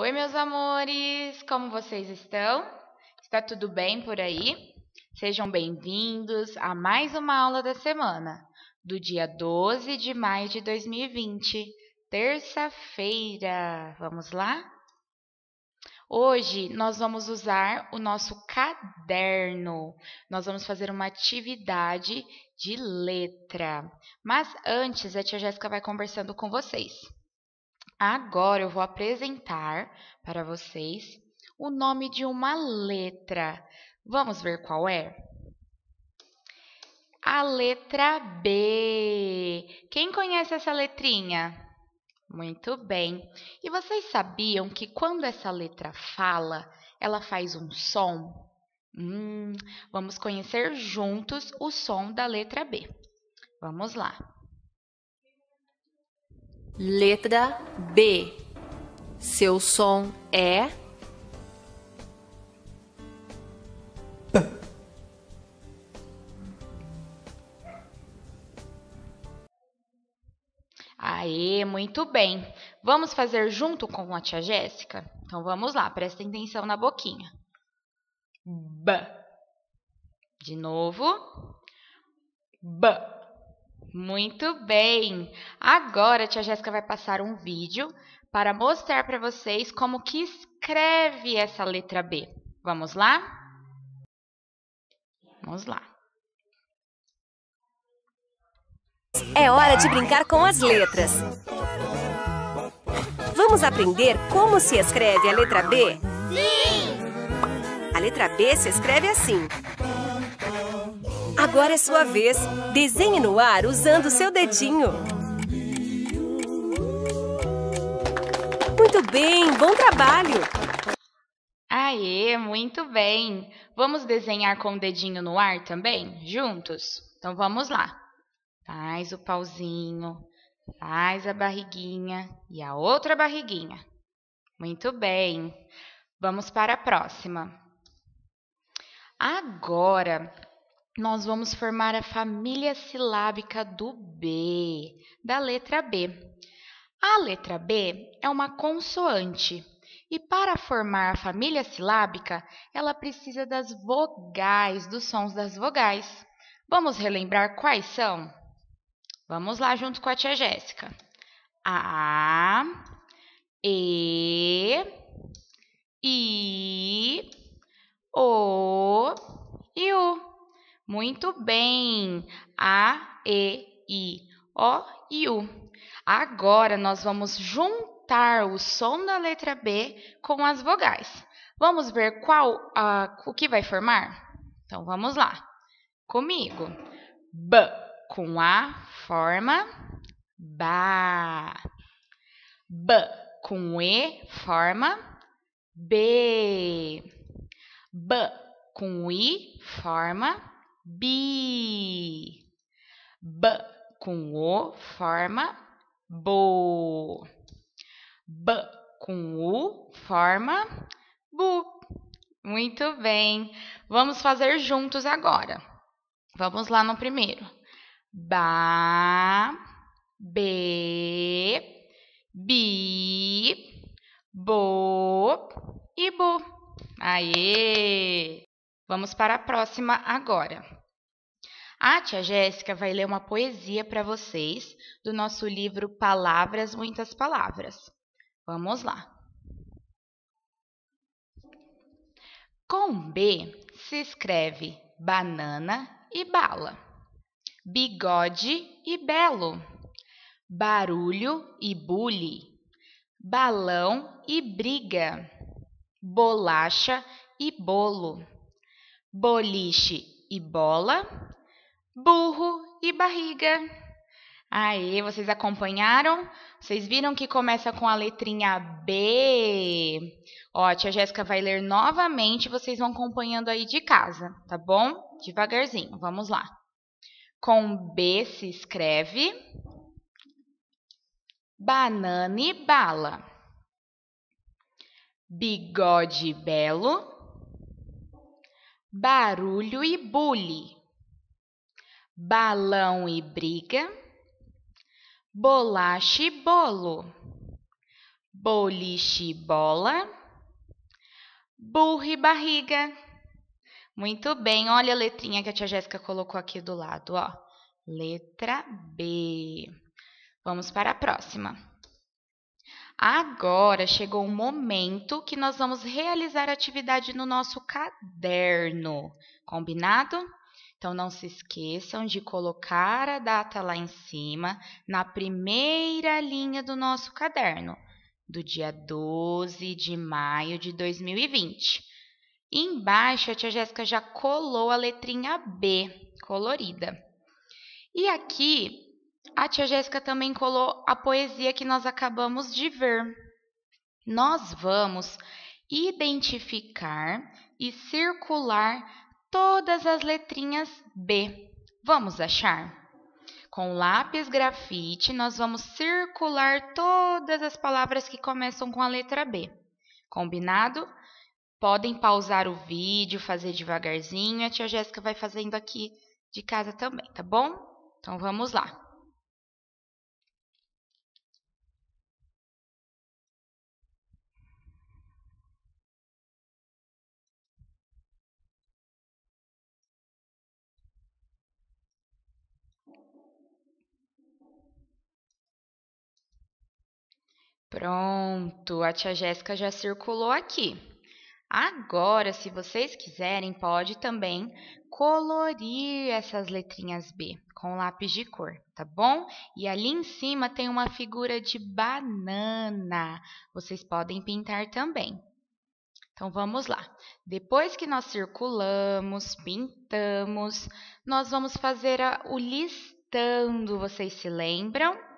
Oi, meus amores! Como vocês estão? Está tudo bem por aí? Sejam bem-vindos a mais uma aula da semana, do dia 12 de maio de 2020, terça-feira. Vamos lá? Hoje nós vamos usar o nosso caderno. Nós vamos fazer uma atividade de letra. Mas antes, a tia Jéssica vai conversando com vocês. Agora eu vou apresentar para vocês o nome de uma letra. Vamos ver qual é? A letra B. Quem conhece essa letrinha? Muito bem. E vocês sabiam que quando essa letra fala, ela faz um som? Hum, vamos conhecer juntos o som da letra B. Vamos lá. Letra B. Seu som é. Aê, muito bem. Vamos fazer junto com a tia Jéssica? Então vamos lá, prestem atenção na boquinha. B. De novo. B. Muito bem! Agora a tia Jéssica vai passar um vídeo para mostrar para vocês como que escreve essa letra B. Vamos lá? Vamos lá. É hora de brincar com as letras. Vamos aprender como se escreve a letra B? Sim! A letra B se escreve assim. Agora é sua vez. Desenhe no ar usando seu dedinho. Muito bem, bom trabalho! Aê, muito bem! Vamos desenhar com o dedinho no ar também? Juntos? Então vamos lá. Faz o pauzinho, faz a barriguinha e a outra barriguinha. Muito bem. Vamos para a próxima. Agora, nós vamos formar a família silábica do B, da letra B. A letra B é uma consoante e para formar a família silábica, ela precisa das vogais, dos sons das vogais. Vamos relembrar quais são? Vamos lá junto com a tia Jéssica. A, E, I, O, muito bem! A, E, I, O e U. Agora nós vamos juntar o som da letra B com as vogais. Vamos ver qual o que vai formar? Então vamos lá. Comigo. B com A forma ba. B com E forma B. B com I forma bi. B com o forma bo. B com u forma bu. Muito bem. Vamos fazer juntos agora. Vamos lá no primeiro. Ba, be, bi, bo e bu. Aê! Vamos para a próxima agora. A tia Jéssica vai ler uma poesia para vocês do nosso livro Palavras, Muitas Palavras. Vamos lá. Com B se escreve banana e bala, bigode e belo, barulho e bule, balão e briga, bolacha e bolo, boliche e bola burro e barriga. Aí, vocês acompanharam? Vocês viram que começa com a letrinha B. Ó, a tia Jéssica vai ler novamente, vocês vão acompanhando aí de casa, tá bom? Devagarzinho, vamos lá. Com B se escreve banana e bala. Bigode belo, barulho e bule balão e briga, bolacha e bolo, boliche e bola, burro e barriga. Muito bem, olha a letrinha que a tia Jéssica colocou aqui do lado, ó. Letra B. Vamos para a próxima. Agora chegou o momento que nós vamos realizar a atividade no nosso caderno. Combinado? Então, não se esqueçam de colocar a data lá em cima, na primeira linha do nosso caderno, do dia 12 de maio de 2020. embaixo, a tia Jéssica já colou a letrinha B, colorida. E aqui, a tia Jéssica também colou a poesia que nós acabamos de ver. Nós vamos identificar e circular todas as letrinhas B. Vamos achar? Com lápis grafite, nós vamos circular todas as palavras que começam com a letra B. Combinado? Podem pausar o vídeo, fazer devagarzinho. A tia Jéssica vai fazendo aqui de casa também, tá bom? Então, vamos lá. Pronto, a tia Jéssica já circulou aqui. Agora, se vocês quiserem, pode também colorir essas letrinhas B com lápis de cor, tá bom? E ali em cima tem uma figura de banana. Vocês podem pintar também. Então vamos lá. Depois que nós circulamos, pintamos, nós vamos fazer a, o listando, vocês se lembram?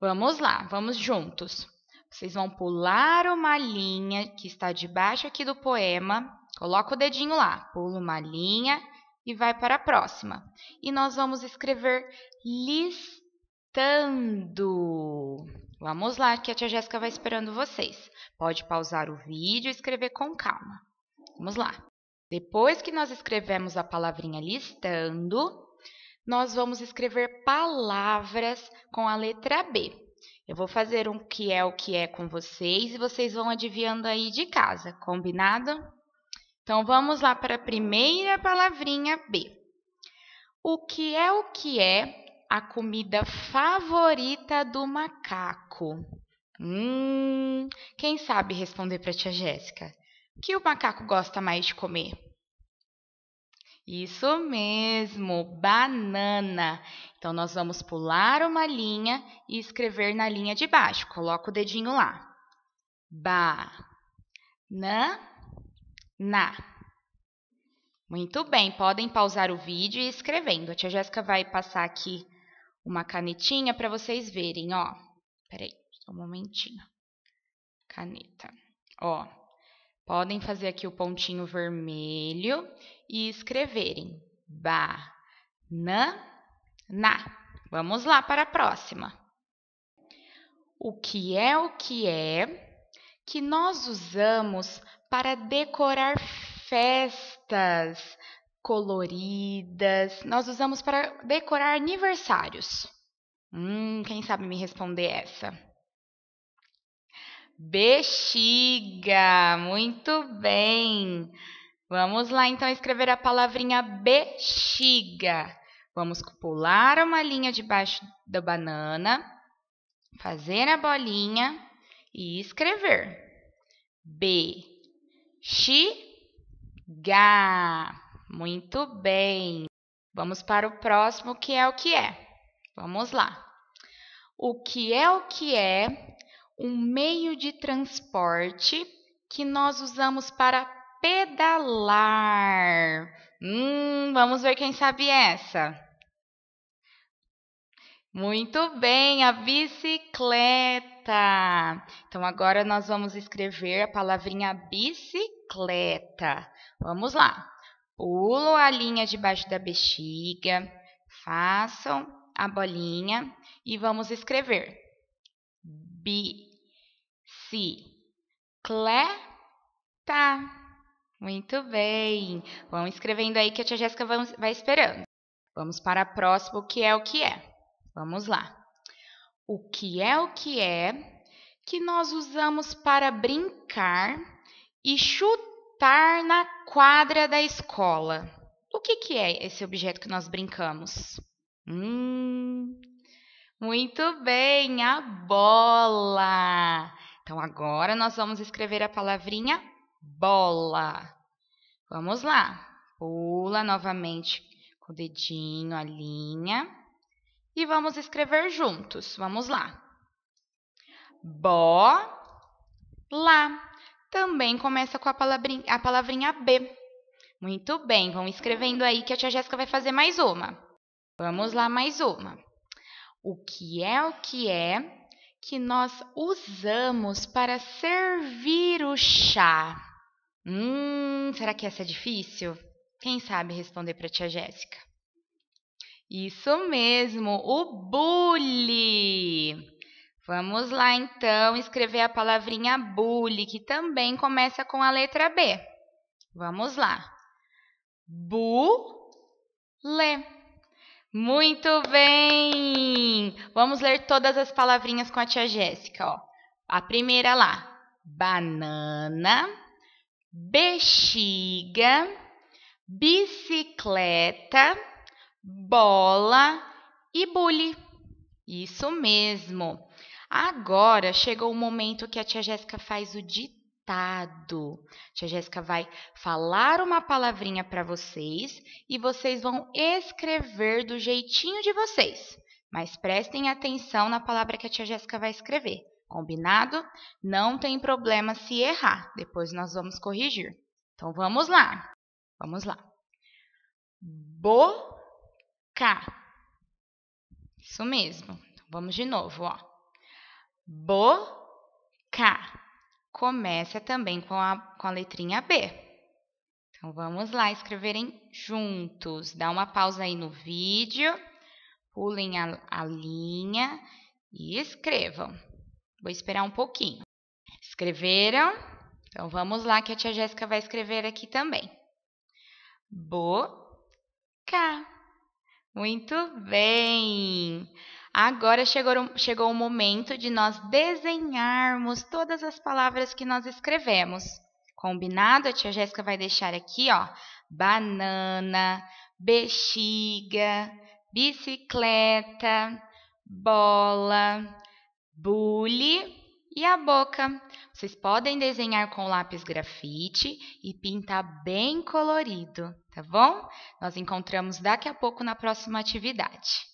Vamos lá, vamos juntos. Vocês vão pular uma linha que está debaixo aqui do poema. Coloca o dedinho lá, pula uma linha e vai para a próxima. E nós vamos escrever listando. Vamos lá, que a tia Jéssica vai esperando vocês. Pode pausar o vídeo e escrever com calma. Vamos lá. Depois que nós escrevemos a palavrinha listando, nós vamos escrever palavras com a letra B. Eu vou fazer um que é o que é com vocês e vocês vão adivinhando aí de casa, combinado? Então vamos lá para a primeira palavrinha B. O que é o que é a comida favorita do macaco? Hum, quem sabe responder para a tia Jéssica? O que o macaco gosta mais de comer? Isso mesmo, banana. Então, nós vamos pular uma linha e escrever na linha de baixo. Coloca o dedinho lá. Ba, na, na. Muito bem, podem pausar o vídeo e ir escrevendo. A tia Jéssica vai passar aqui uma canetinha para vocês verem, ó. Peraí, só um momentinho. Caneta. Ó, Podem fazer aqui o pontinho vermelho e escreverem ba na na. Vamos lá para a próxima. O que é o que é que nós usamos para decorar festas coloridas? Nós usamos para decorar aniversários. Hum, quem sabe me responder essa? Bexiga. Muito bem. Vamos lá então escrever a palavrinha bexiga. Vamos pular uma linha debaixo da banana, fazer a bolinha e escrever. B, Bexiga. Muito bem. Vamos para o próximo, que é o que é. Vamos lá. O que é o que é um meio de transporte que nós usamos para pedalar. Hum, vamos ver quem sabe essa. Muito bem, a bicicleta. Então agora nós vamos escrever a palavrinha bicicleta. Vamos lá. Pulo a linha debaixo da bexiga, façam a bolinha e vamos escrever. Bicicleta tá. Muito bem. Vamos escrevendo aí que a tia Jéssica vai esperando. Vamos para a próxima, o que é o que é. Vamos lá. O que é o que é que nós usamos para brincar e chutar na quadra da escola? O que, que é esse objeto que nós brincamos? Hum, muito bem, a bola. Então agora nós vamos escrever a palavrinha bola. Vamos lá. Pula novamente com o dedinho a linha e vamos escrever juntos. Vamos lá. Bo lá. Também começa com a palavrinha, a palavrinha B. Muito bem, vão escrevendo aí que a tia Jéssica vai fazer mais uma. Vamos lá, mais uma. O que é o que é que nós usamos para servir o chá? Hum, será que essa é difícil? Quem sabe responder para a tia Jéssica? Isso mesmo, o bule. Vamos lá então escrever a palavrinha bule, que também começa com a letra B. Vamos lá. Bu-le. Muito bem! Vamos ler todas as palavrinhas com a tia Jéssica, ó. A primeira lá: banana, bexiga, bicicleta, bola e bule. Isso mesmo. Agora chegou o momento que a tia Jéssica faz o ditado resultado. Tia Jéssica vai falar uma palavrinha para vocês e vocês vão escrever do jeitinho de vocês. Mas prestem atenção na palavra que a tia Jéssica vai escrever. Combinado? Não tem problema se errar. Depois nós vamos corrigir. Então vamos lá. Vamos lá. Boca. Isso mesmo. Vamos de novo, ó. Boca começa também com a, com a letrinha B. Então, vamos lá escreverem juntos. Dá uma pausa aí no vídeo, pulem a, a linha e escrevam. Vou esperar um pouquinho. Escreveram? Então, vamos lá que a tia Jéssica vai escrever aqui também. Boca. Muito bem! Agora chegou, chegou o momento de nós desenharmos todas as palavras que nós escrevemos. Combinado? A tia Jéssica vai deixar aqui, ó, banana, bexiga, bicicleta, bola, bule e a boca. Vocês podem desenhar com lápis grafite e pintar bem colorido, tá bom? Nós encontramos daqui a pouco na próxima atividade.